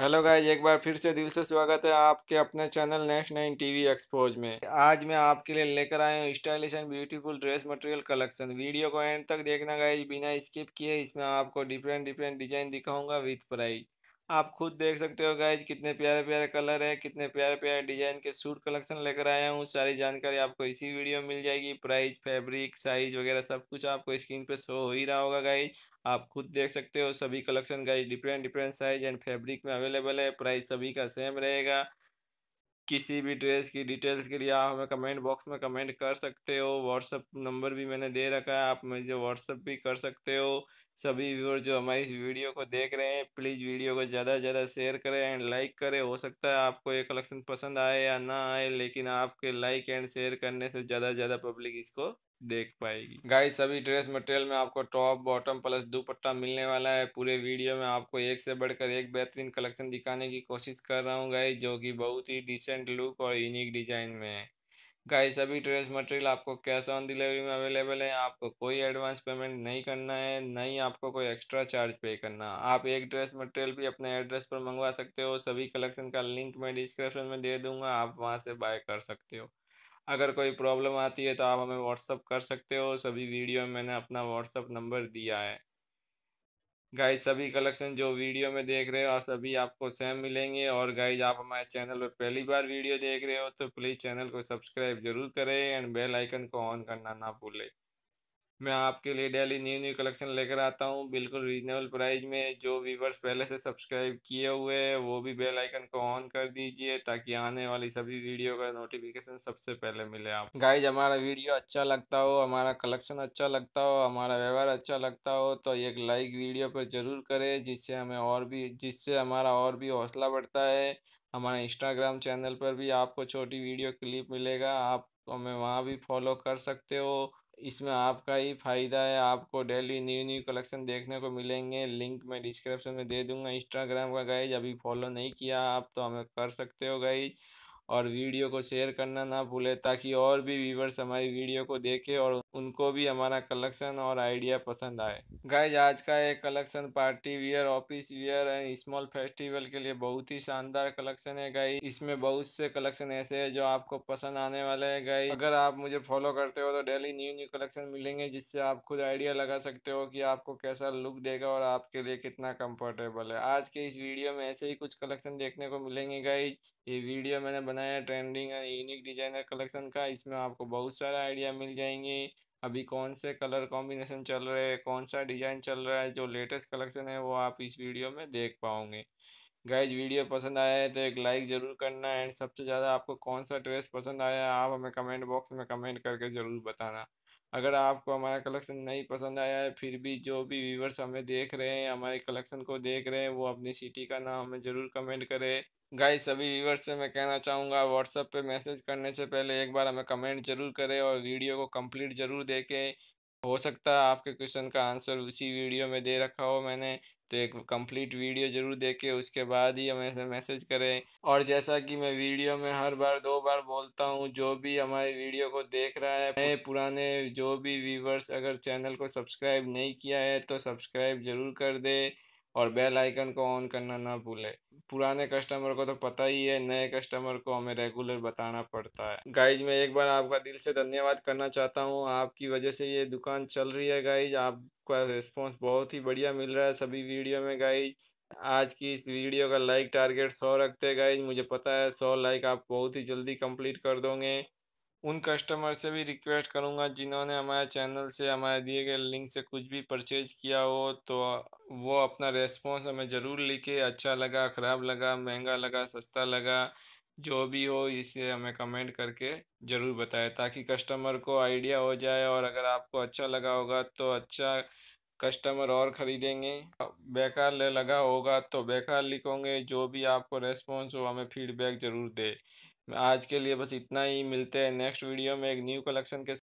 hello guys एक बार फिर से दिल से स्वागत है आपके अपने channel next nine TV expose में आज मैं आपके लिए लेकर आया हूँ stylish and beautiful dress material collection video को एंड तक देखना गाइज बिना स्किप किए इसमें आपको डिफरेंट डिफरेंट डिजाइन दिखाऊंगा विथ प्राइस आप खुद देख सकते हो गाइज कितने प्यारे प्यारे कलर है कितने प्यारे प्यारे डिजाइन के सूट कलेक्शन लेकर आया हूँ सारी जानकारी आपको इसी वीडियो में मिल जाएगी प्राइस फैब्रिक साइज वगैरह सब कुछ आपको स्क्रीन पे शो हो ही रहा होगा गाइज आप खुद देख सकते हो सभी collection guys different different size and fabric में अवेलेबल है प्राइस सभी का सेम रहेगा किसी भी ड्रेस की डिटेल्स के लिए आप हमें कमेंट बॉक्स में कमेंट कर सकते हो व्हाट्सअप नंबर भी मैंने दे रखा है आप मुझे व्हाट्सअप भी कर सकते हो सभी व्यूअर जो हमारी इस वीडियो को देख रहे हैं प्लीज़ वीडियो को ज़्यादा से ज़्यादा शेयर करें एंड लाइक करें हो सकता है आपको ये कलेक्शन पसंद आए या ना आए लेकिन आपके लाइक एंड शेयर करने से ज़्यादा से ज़्यादा पब्लिक इसको देख पाएगी गाइस सभी ड्रेस मटेरियल में आपको टॉप बॉटम प्लस दुपट्टा मिलने वाला है पूरे वीडियो में आपको एक से बढ़कर एक बेहतरीन कलेक्शन दिखाने की कोशिश कर रहा हूँ गाइस जो कि बहुत ही डिसेंट लुक और यूनिक डिजाइन में है गाय सभी ड्रेस मटेरियल आपको कैश ऑन डिलीवरी में अवेलेबल है आपको कोई एडवांस पेमेंट नहीं करना है नहीं आपको कोई एक्स्ट्रा चार्ज पे करना आप एक ड्रेस मटेरियल भी अपने एड्रेस पर मंगवा सकते हो सभी कलेक्शन का लिंक मैं डिस्क्रिप्शन में दे दूंगा आप वहां से बाय कर सकते हो अगर कोई प्रॉब्लम आती है तो आप हमें व्हाट्सअप कर सकते हो सभी वीडियो में मैंने अपना व्हाट्सअप नंबर दिया है गाइज सभी कलेक्शन जो वीडियो में देख रहे हो सभी आपको सेम मिलेंगे और गाइज आप हमारे चैनल पर पहली बार वीडियो देख रहे हो तो प्लीज़ चैनल को सब्सक्राइब जरूर करें एंड बेल आइकन को ऑन करना ना भूलें मैं आपके लिए डेली न्यू न्यू कलेक्शन लेकर आता हूँ बिल्कुल रीजनेबल प्राइस में जो व्यूवर्स पहले से सब्सक्राइब किए हुए हैं वो भी बेल आइकन को ऑन कर दीजिए ताकि आने वाली सभी वीडियो का नोटिफिकेशन सबसे पहले मिले आप गाइज हमारा वीडियो अच्छा लगता हो हमारा कलेक्शन अच्छा लगता हो हमारा व्यवहार अच्छा लगता हो तो एक लाइक वीडियो पर ज़रूर करे जिससे हमें और भी जिससे हमारा और भी हौसला बढ़ता है हमारे इंस्टाग्राम चैनल पर भी आपको छोटी वीडियो क्लिप मिलेगा आप हमें वहाँ भी फॉलो कर सकते हो इसमें आपका ही फ़ायदा है आपको डेली न्यू न्यू कलेक्शन देखने को मिलेंगे लिंक मैं डिस्क्रिप्शन में दे दूंगा इंस्टाग्राम का गाइज अभी फॉलो नहीं किया आप तो हमें कर सकते हो गाइज और वीडियो को शेयर करना ना भूले ताकि और भी व्यूवर्स हमारी वीडियो को देखें और उनको भी हमारा कलेक्शन और आइडिया पसंद आए गाइज आज का एक collection party wear office wear and small festival के लिए बहुत ही शानदार कलेक्शन है गाई इसमें बहुत से कलेक्शन ऐसे है जो आपको पसंद आने वाले है गाई अगर आप मुझे फॉलो करते हो तो डेली न्यू न्यू कलेक्शन मिलेंगे जिससे आप खुद आइडिया लगा सकते हो कि आपको कैसा लुक देगा और आपके लिए कितना कम्फर्टेबल है आज के इस वीडियो में ऐसे ही कुछ कलेक्शन देखने को मिलेंगे गाई ये वीडियो मैंने बनाया trending and unique designer collection का इसमें आपको बहुत सारे आइडिया मिल जाएंगे अभी कौन से कलर कॉम्बिनेशन चल रहे हैं कौन सा डिज़ाइन चल रहा है जो लेटेस्ट कलेक्शन है वो आप इस वीडियो में देख पाओगे गाइज वीडियो पसंद आया है तो एक लाइक ज़रूर करना एंड सबसे ज़्यादा आपको कौन सा ड्रेस पसंद आया आप हमें कमेंट बॉक्स में कमेंट करके ज़रूर बताना अगर आपको हमारा कलेक्शन नहीं पसंद आया है फिर भी जो भी व्यूवर्स हमें देख रहे हैं हमारे कलेक्शन को देख रहे हैं वो अपनी सिटी का नाम हमें ज़रूर कमेंट करें गाइस सभी व्यूवर्स से मैं कहना चाहूँगा व्हाट्सएप पे मैसेज करने से पहले एक बार हमें कमेंट जरूर करें और वीडियो को कंप्लीट जरूर देखें हो सकता है आपके क्वेश्चन का आंसर उसी वीडियो में दे रखा हो मैंने तो एक कंप्लीट वीडियो जरूर देखें उसके बाद ही हमें मैसेज करें और जैसा कि मैं वीडियो में हर बार दो बार बोलता हूँ जो भी हमारे वीडियो को देख रहा है नए पुराने जो भी व्यूवर्स अगर चैनल को सब्सक्राइब नहीं किया है तो सब्सक्राइब जरूर कर दे और बेल आइकन को ऑन करना ना भूले पुराने कस्टमर को तो पता ही है नए कस्टमर को हमें रेगुलर बताना पड़ता है गाइज मैं एक बार आपका दिल से धन्यवाद करना चाहता हूँ आपकी वजह से ये दुकान चल रही है गाइज आपका रिस्पॉन्स बहुत ही बढ़िया मिल रहा है सभी वीडियो में गाइज आज की इस वीडियो का लाइक टारगेट सौ रखते गाइज मुझे पता है सौ लाइक आप बहुत ही जल्दी कंप्लीट कर दोगे उन कस्टमर से भी रिक्वेस्ट करूँगा जिन्होंने हमारे चैनल से हमारे दिए गए लिंक से कुछ भी परचेज किया हो तो वो अपना रेस्पॉन्स हमें ज़रूर लिखे अच्छा लगा ख़राब लगा महंगा लगा सस्ता लगा जो भी हो इसे हमें कमेंट करके ज़रूर बताएं ताकि कस्टमर को आइडिया हो जाए और अगर आपको अच्छा लगा होगा तो अच्छा कस्टमर और ख़रीदेंगे बेकार लगा होगा तो बेकार लिखोगे जो भी आपको रेस्पॉन्स हो हमें फीडबैक ज़रूर दे आज के लिए बस इतना ही मिलते हैं नेक्स्ट वीडियो में एक न्यू कलेक्शन के